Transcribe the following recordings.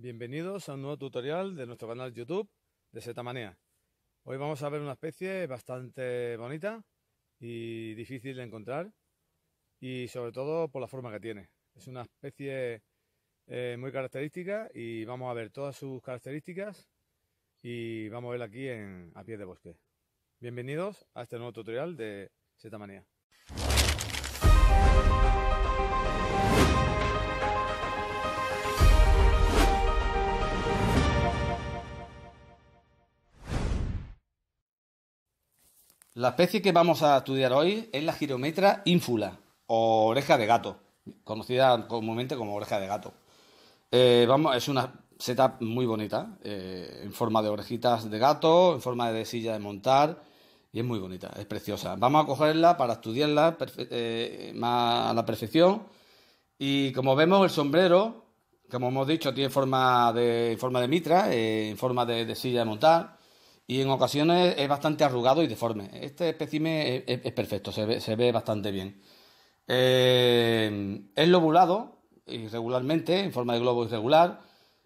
Bienvenidos a un nuevo tutorial de nuestro canal YouTube de manía Hoy vamos a ver una especie bastante bonita y difícil de encontrar y sobre todo por la forma que tiene. Es una especie eh, muy característica y vamos a ver todas sus características y vamos a verla aquí en, a pie de bosque. Bienvenidos a este nuevo tutorial de manía La especie que vamos a estudiar hoy es la girometra ínfula o oreja de gato, conocida comúnmente como oreja de gato. Eh, es una seta muy bonita, eh, en forma de orejitas de gato, en forma de silla de montar, y es muy bonita, es preciosa. Vamos a cogerla para estudiarla eh, más a la perfección. Y como vemos, el sombrero, como hemos dicho, tiene forma de, mitra, en forma de silla de montar y en ocasiones es bastante arrugado y deforme. Este espécimen es, perfecto, se ve, bastante bien. Eh, es lobulado irregularmente, en forma de globo irregular,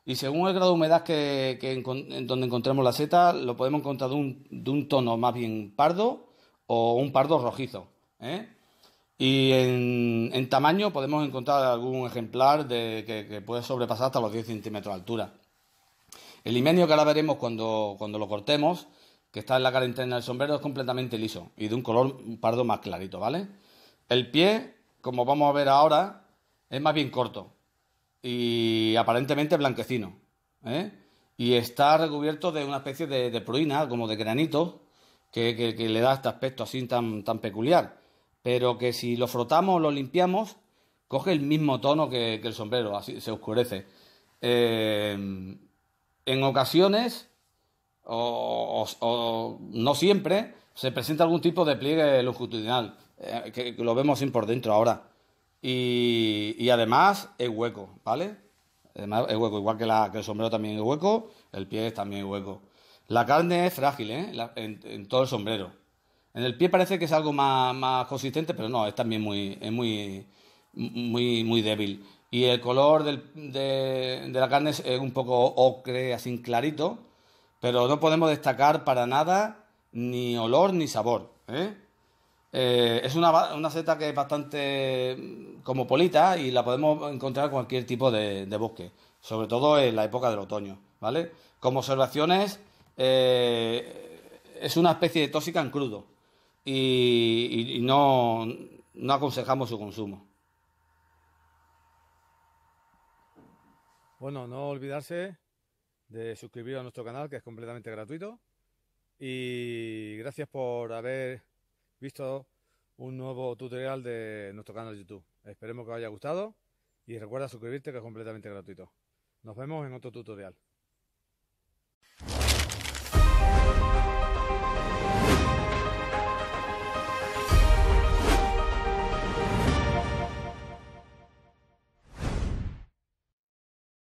y según el grado de humedad que, en, donde encontremos la seta, lo podemos encontrar de un, tono más bien pardo o un pardo rojizo. ¿eh? Y en, tamaño podemos encontrar algún ejemplar de, que, que puede sobrepasar hasta los 10 centímetros de altura. El limenio que ahora veremos cuando, cuando lo cortemos, que está en la cara del sombrero, es completamente liso y de un color pardo más clarito, ¿vale? El pie, como vamos a ver ahora, es más bien corto y aparentemente blanquecino, ¿eh? Y está recubierto de una especie de, pruina, como de granito, que, le da este aspecto así tan, tan peculiar. Pero que si lo frotamos o lo limpiamos, coge el mismo tono que, el sombrero, así se oscurece. Eh, en ocasiones, o, no siempre, se presenta algún tipo de pliegue longitudinal, eh, que, lo vemos por dentro ahora. Y, además es hueco, ¿vale? Además es hueco, igual que, el sombrero también es hueco, el pie es también hueco. La carne es frágil, ¿eh? en, todo el sombrero. En el pie parece que es algo más, consistente, pero no, es también muy, muy débil y el color de, la carne es un poco ocre, así clarito, pero no podemos destacar para nada ni olor ni sabor. ¿eh? Eh, es una, seta que es bastante mm, como polita y la podemos encontrar en cualquier tipo de, bosque, sobre todo en la época del otoño. ¿vale? Como observaciones, eh, es una especie de tóxica en crudo y, no aconsejamos su consumo. Bueno, no olvidarse de suscribir a nuestro canal, que es completamente gratuito. Y gracias por haber visto un nuevo tutorial de nuestro canal de YouTube. Esperemos que os haya gustado y recuerda suscribirte, que es completamente gratuito. Nos vemos en otro tutorial.